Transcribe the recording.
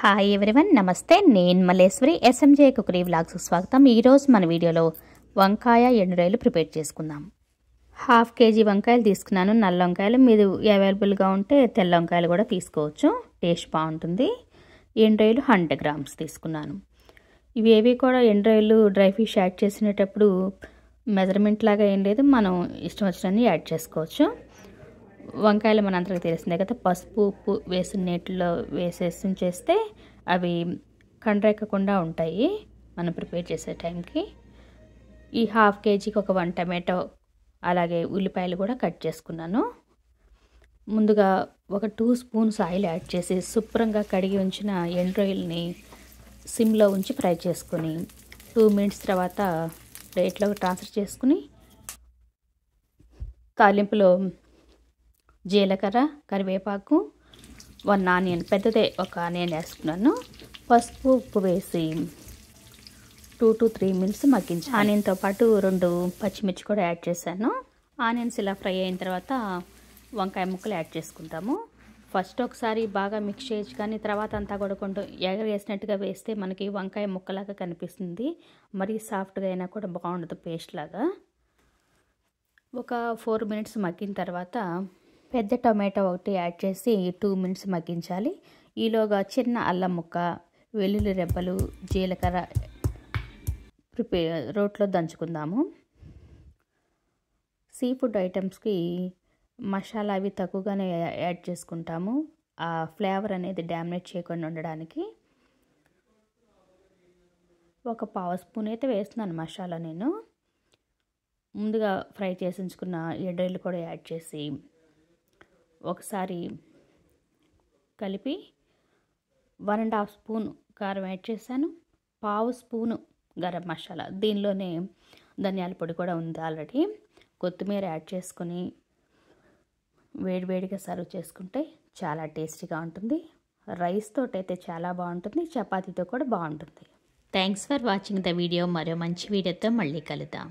hi everyone నమస్తే నేను Malleswari SMJ cookery vlogs స్వాగతం ఈరోజు మన వీడియోలో వంకాయ ఎండురాయలు ప్రిపేర్ చేసుకుందాం హాఫ్ కేజీ వంకాయలు తీసుకున్నాను నల్ల వంకాయలు మీరు అవైలబుల్గా ఉంటే తెల్ల వంకాయలు కూడా తీసుకోవచ్చు టేస్ట్ బాగుంటుంది ఎండురాయలు హండ్రెడ్ గ్రామ్స్ తీసుకున్నాను ఇవేవి కూడా ఎండురాయలు డ్రై ఫిష్ యాడ్ చేసినప్పుడు మెజర్మెంట్ లాగా ఏం లేదు మనం ఇష్టం వచ్చినన్ని యాడ్ చేసుకోవచ్చు వంకాయలు మన అందరికి తెలిసిందే కదా పసుపు ఉప్పు వేసి నీటిలో వేసేసి చేస్తే అవి కండ్రెక్కకుండా ఉంటాయి మనం ప్రిపేర్ చేసే టైంకి ఈ హాఫ్ కేజీకి ఒక వన్ టమాటో అలాగే ఉల్లిపాయలు కూడా కట్ చేసుకున్నాను ముందుగా ఒక టూ స్పూన్స్ ఆయిల్ యాడ్ చేసి శుభ్రంగా కడిగి ఉంచిన ఎండ్రాయిల్ని సిమ్లో ఉంచి ఫ్రై చేసుకొని టూ మినిట్స్ తర్వాత ప్లేట్లో ట్రాన్స్ఫర్ చేసుకుని తాలింపులో జీలకర్ర కరివేపాకు వన్ ఆనియన్ పెద్దదే ఒక ఆనియన్ వేసుకున్నాను పసుపు ఉప్పు వేసి టూ టు త్రీ మినిట్స్ మగ్గించి ఆనియన్తో పాటు రెండు పచ్చిమిర్చి కూడా యాడ్ చేశాను ఆనియన్స్ ఇలా ఫ్రై అయిన తర్వాత వంకాయ ముక్కలు యాడ్ చేసుకుంటాము ఫస్ట్ ఒకసారి బాగా మిక్స్ చేయొచ్చు కానీ తర్వాత అంతా కూడా కొంచెం ఎగరేసినట్టుగా వేస్తే మనకి వంకాయ ముక్కలాగా కనిపిస్తుంది మరీ సాఫ్ట్గా అయినా కూడా బాగుండదు పేస్ట్ లాగా ఒక ఫోర్ మినిట్స్ మగ్గిన తర్వాత పెద్ద టొమాటో ఒకటి యాడ్ చేసి టూ మినిట్స్ మగ్గించాలి ఈలోగా చిన్న అల్లం ముక్క వెల్లుల్లి రెబ్బలు జీలకర్ర ప్రిపే రోట్లో దంచుకుందాము సీ ఫుడ్ ఐటమ్స్కి మసాలా అవి తక్కువగానే యాడ్ చేసుకుంటాము ఆ ఫ్లేవర్ అనేది డామినేట్ చేయకుండా ఉండడానికి ఒక పావు స్పూన్ అయితే వేస్తున్నాను మసాలా నేను ముందుగా ఫ్రై చేసి ఉంచుకున్న ఎడ్డలు కూడా యాడ్ చేసి ఒకసారి కలిపి వన్ అండ్ హాఫ్ స్పూన్ కారం యాడ్ చేశాను పావు స్పూను గరం మసాలా దీనిలోనే ధనియాల పొడి కూడా ఉంది ఆల్రెడీ కొత్తిమీర యాడ్ చేసుకొని వేడివేడిగా సర్వ్ చేసుకుంటే చాలా టేస్టీగా ఉంటుంది రైస్ అయితే చాలా బాగుంటుంది చపాతీతో కూడా బాగుంటుంది thanks for watching the video మరో మంచి వీడియోతో మళ్ళీ కలుద్దాం